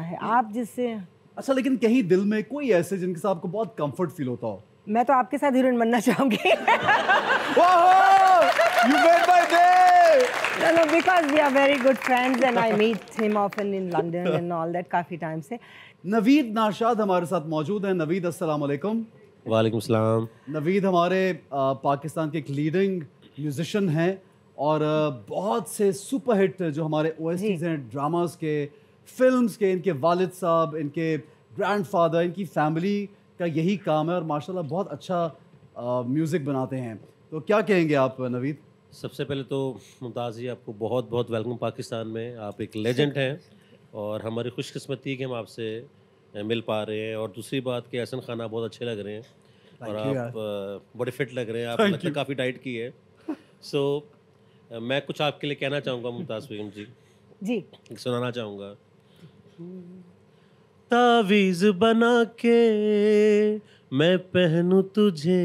है आप जिससे अच्छा लेकिन कहीं दिल में कोई ऐसे जिनके साथ आपको बहुत कंफर्ट फील होता हो मैं तो आपके साथ हीरोइन बनना चाहूंगी you made my day No, no, because we are very good friends and I meet him often in London and all that काफी टाइम से नवीद नाशाद हमारे साथ मौजूद हैं नवीद अस्सलाम वालेकुम वालेकुम सलाम नवीद हमारे आ, पाकिस्तान के एक लीडिंग म्यूजिशियन हैं और आ, बहुत से सुपरहिट जो हमारे ओएसटीज हैं ड्रामास के फिल्म्स के इनके वालिद साहब इनके ग्रैंडफादर इनकी फैमिली का यही काम है और माशाल्लाह बहुत अच्छा म्यूज़िक बनाते हैं तो क्या कहेंगे आप नवीद सबसे पहले तो मुमताज़ जी आपको बहुत बहुत वेलकम पाकिस्तान में आप एक लेजेंड हैं और हमारी खुशकस्मती कि हम आपसे मिल पा रहे हैं और दूसरी बात कि एहसन खाना बहुत अच्छे लग रहे हैं Thank और आप बड़े फिट लग रहे हैं आपने लगता काफ़ी डाइट की है सो so, मैं कुछ आपके लिए कहना चाहूँगा मुमताज़ बेगम जी जी सुनाना चाहूँगा तावीज बना के मैं पहनू तुझे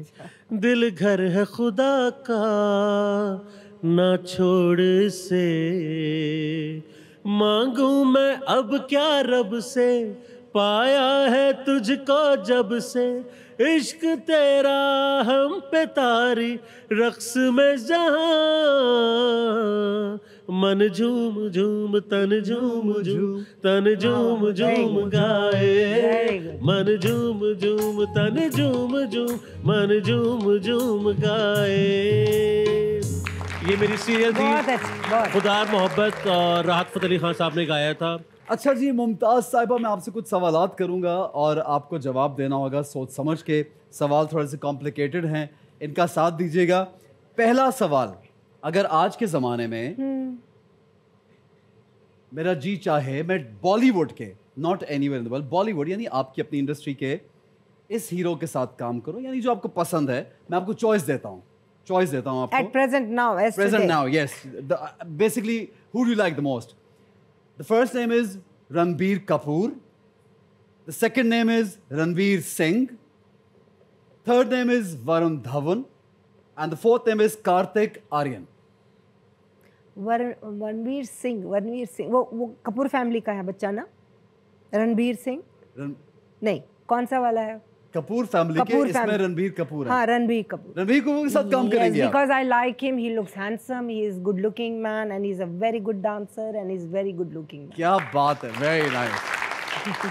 अच्छा। दिल घर है खुदा का ना छोड़ से मांगू मैं अब क्या रब से पाया है तुझको जब से इश्क तेरा हम पे तारी रक्स में जहां मन झूम झूम तन झूम झूम तन झूम हाँ, झूम गाए मन झूम झूम तन झूम झूम मन झूम झूम गाए ये मेरी सीरियल थी खुदार मोहब्बत राहत फतेह अली खान साहब ने गाया था अच्छा जी मुमताज़ साहिबा मैं आपसे कुछ सवाल करूंगा और आपको जवाब देना होगा सोच समझ के सवाल थोड़े से कॉम्प्लिकेटेड हैं इनका साथ दीजिएगा पहला सवाल अगर आज के ज़माने में हम्म। मेरा जी चाहे मैं बॉलीवुड के not any in world Bollywood यानी आपकी अपनी इंडस्ट्री के इस हीरो के साथ काम करो यानी जो आपको पसंद है मैं आपको चॉइस देता हूँ चॉइस देता हूँ आपको at present now present yes basically who do like the most the first name is Ranbir Kapoor the second name is Ranbir Singh third name is Varun Dhawan and the fourth name is Kartik Aaryan वर वनवीर सिंह वनवीर सिंह वो वो कपूर फैमिली का है बच्चा ना रणबीर सिंह रन... नहीं कौन सा वाला है कपूर फैमिली कपूर के इसमें रणबीर कपूर हाँ रणबीर कपूर रणबीर कपूर के साथ काम करेंगे because I like him he looks handsome he is good looking man and he is a very good dancer and is very good looking क्या बात है वेरी नाइस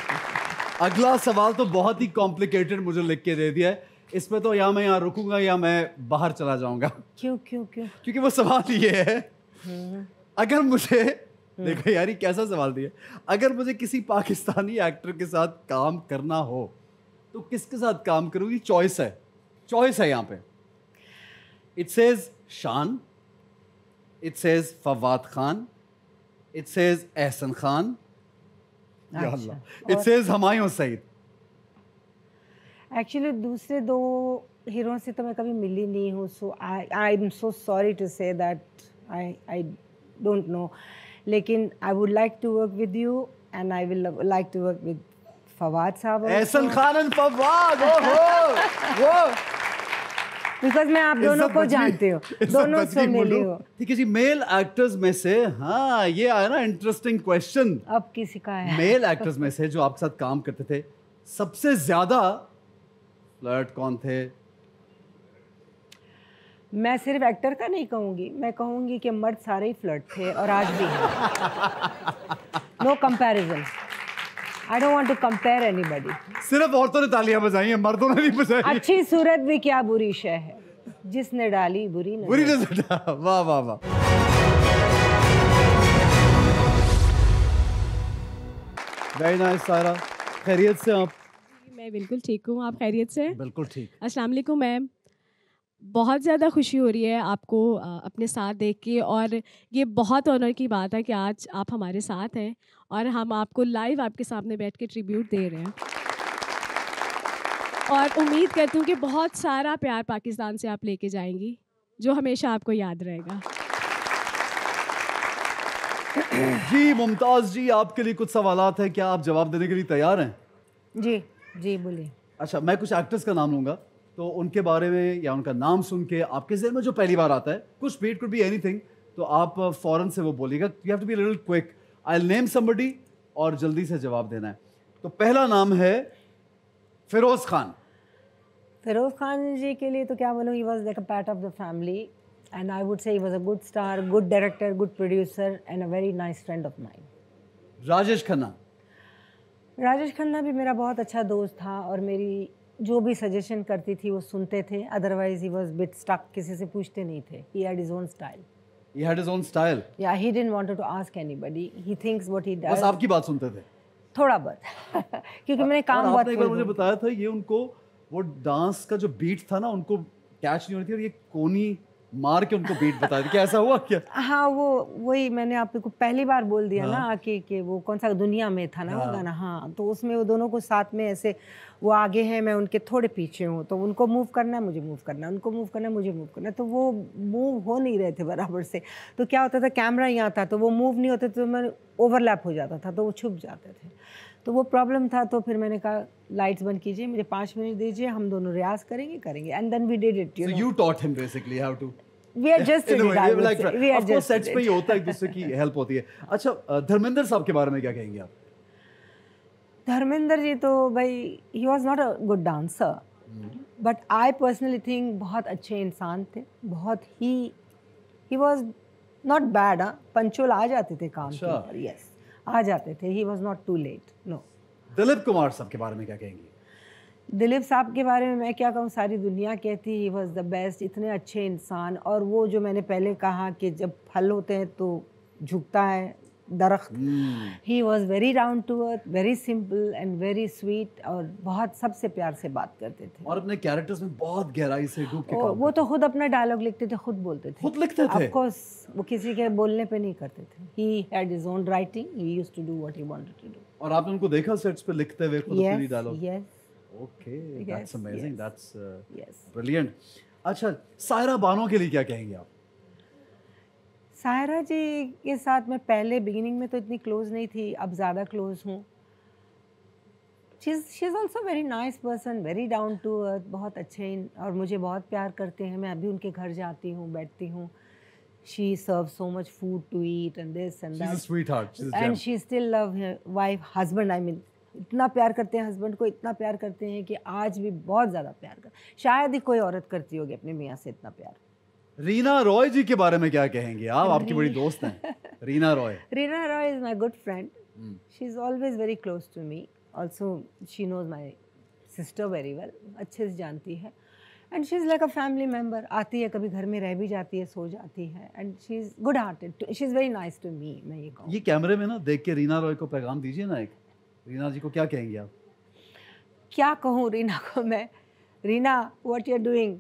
अगला सवाल तो बहुत ही कॉम्प्लिकेटेड मुझे लिख के दे दिया है इसमें तो या मैं यहाँ रुकूंगा या मैं बाहर चला जाऊंगा क्यों क्यों क्यों क्योंकि वो सवाल ये है अगर मुझे देखो यार ये कैसा सवाल दिया अगर मुझे किसी पाकिस्तानी एक्टर के साथ काम करना हो तो किसके साथ काम करूंगी चॉइस है चॉइस है यहाँ पे it says Shan it says Fawad Khan it says Ehsan Khan it says Humayun Saeed actually दूसरे दो हीरो से तो मैं कभी मिली नहीं हूँ so I I am so sorry to say that I I don't know लेकिन I would like to work with you and I will like to work with Fawad साहब एहसन खान एंड फवाद ओहो वो बिकॉज मैं आप दोनों को जानते हो दोनों से मिले हो ठीक है जी मेल एक्टर्स में से हाँ ये आया ना इंटरेस्टिंग क्वेश्चन अब किसी का है मेल एक्टर्स में से जो आपके साथ काम करते थे सबसे ज्यादा फ्लर्ट कौन थे मैं सिर्फ एक्टर का नहीं कहूँगी मैं कहूँगी कि मर्द सारे ही फ्लर्ट थे और आज भी हैं no comparison I don't want to compare anybody सिर्फ औरतों ने तालियां बजाई हैं मर्दों ने नहीं बजाई अच्छी सूरत भी क्या बुरी शय है जिसने डाली बुरी नजर बुरी नजर वाह वाह वाह वेरी नाइस सारा खैरियत से आप मैं बिल्कुल ठीक हूँ आप खैरियत से बिल्कुल ठीक अस्सलाम वालेकुम मैम बहुत ज़्यादा खुशी हो रही है आपको अपने साथ देख के और ये बहुत ऑनर की बात है कि आज आप हमारे साथ हैं और हम आपको लाइव आपके सामने बैठ के ट्रिब्यूट दे रहे हैं और उम्मीद करती हूँ कि बहुत सारा प्यार पाकिस्तान से आप लेके जाएंगी जो हमेशा आपको याद रहेगा जी मुमताज जी आपके लिए कुछ सवाल है क्या आप जवाब देने के लिए तैयार हैं जी जी बोलिए अच्छा मैं कुछ एक्ट्रेस का नाम लूंगा तो उनके बारे में या उनका नाम सुन के आपके जहन में जो पहली बार आता है कुछ बीट कुड बी एनी तो आप फ़ौरन से वो बोलेगा you have to be little quick I name somebody और जल्दी से जवाब देना है तो पहला नाम है फिरोज़ खान फिरोज़ खान जी के लिए तो क्या बोलूँ he was like a part of the family and I would say was a good star good director good producer and a very nice friend of mine Rajesh Khanna Rajesh Khanna भी मेरा बहुत अच्छा दोस्त था और मेरी जो भी सजेशन करती थी वो सुनते थे otherwise he was bit stuck किसी से पूछते नहीं थे he had his own style he had his own style या he didn't wanted to ask anybody he thinks what he does बस आपकी बात सुनते थे थोड़ा बहुत क्योंकि मैंने काम बहुत एक बार मुझे बताया था ये उनको वो डांस का जो बीट था ना उनको कैच नहीं हो रही थी और ये कोनी मार के उनको बीट बता दी क्या ऐसा हुआ क्या हाँ वो वही मैंने आपको पहली बार बोल दिया हाँ। ना कि कि वो कौन सा दुनिया में था ना हाँ। वो गाना हाँ तो उसमें वो दोनों को साथ में ऐसे वो आगे हैं मैं उनके थोड़े पीछे हूँ तो उनको मूव करना है मुझे मूव करना उनको मूव करना है मुझे मूव करना तो वो मूव हो नहीं रहे थे बराबर से तो क्या होता था कैमरा यहाँ था तो वो मूव नहीं होते तो मैं ओवरलैप हो जाता था तो वो छुप जाते थे तो वो प्रॉब्लम था तो फिर मैंने कहा लाइट्स बंद कीजिए मुझे पाँच मिनट दीजिए हम दोनों रियाज करेंगे करेंगे and then we did it you you taught him basically how to we are just we are just sets पे ही होता है दूसरे की हेल्प होती है अच्छा धर्मेंद्र साहब के बारे में क्या कहेंगे आप धर्मेंद्र जी तो भाई he was not a good dancer but I personally think बहुत अच्छे इंसान थे बहुत ही he was not bad punctual आ जाते थे काम के यस अच्छा। आ जाते थे he was not too late no Dilip Kumar साहब के बारे में क्या कहेंगे दिलीप साहब के बारे में मैं क्या कहूँ सारी दुनिया कहती ही वॉज़ द बेस्ट इतने अच्छे इंसान और वो जो मैंने पहले कहा कि जब फल होते हैं तो झुकता है दरख्त he was very round to earth very simple and very sweet और बहुत सबसे प्यार से बात करते थे और अपने कैरेक्टर्स में बहुत गहराई से डूब के काम वो तो खुद अपना डायलॉग लिखते थे खुद बोलते थे खुद लिखते थे ऑफकोर्स वो किसी के बोलने पे नहीं करते थे he had his own writing he used to do what he wanted to do और आपने उनको देखा सेट्स पे लिखते हुए खुद अपनी dialogue yes okay that's amazing that's brilliant अच्छा सायरा बानो के लिए क्या कहेंगे आप सायरा जी के साथ मैं पहले बिगिनिंग में तो इतनी क्लोज नहीं थी अब ज़्यादा क्लोज हूँ she is also very nice person very down to earth बहुत अच्छे इन और मुझे बहुत प्यार करते हैं मैं अभी उनके घर जाती हूँ बैठती हूँ she serve so much food to eat and this and she's that. She's a sweetheart. She's इतना प्यार करते हैं हस्बैंड को इतना प्यार करते हैं कि आज भी बहुत ज़्यादा प्यार कर शायद ही कोई औरत करती होगी अपने मियाँ से इतना प्यार रीना रॉय जी के बारे में क्या कहेंगे आप आपकी बड़ी दोस्त हैं Reena Roy Reena Roy is my good friend she is always very close to me also she knows my sister very well अच्छे से जानती है and she is like a family member आती है कभी घर में रह भी जाती है सो जाती है and she is good hearted she is very nice to me मैं ये कहूँ ये कैमरे में ना देख के रीना रॉय को पैगाम दीजिए ना एक रीना जी को क्या कहेंगे आप क्या कहूँ रीना को मैं Reena what you are doing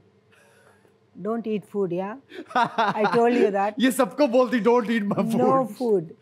don't eat food, yeah? I told you that. Yes, सबको बोलती don't eat my food. No food.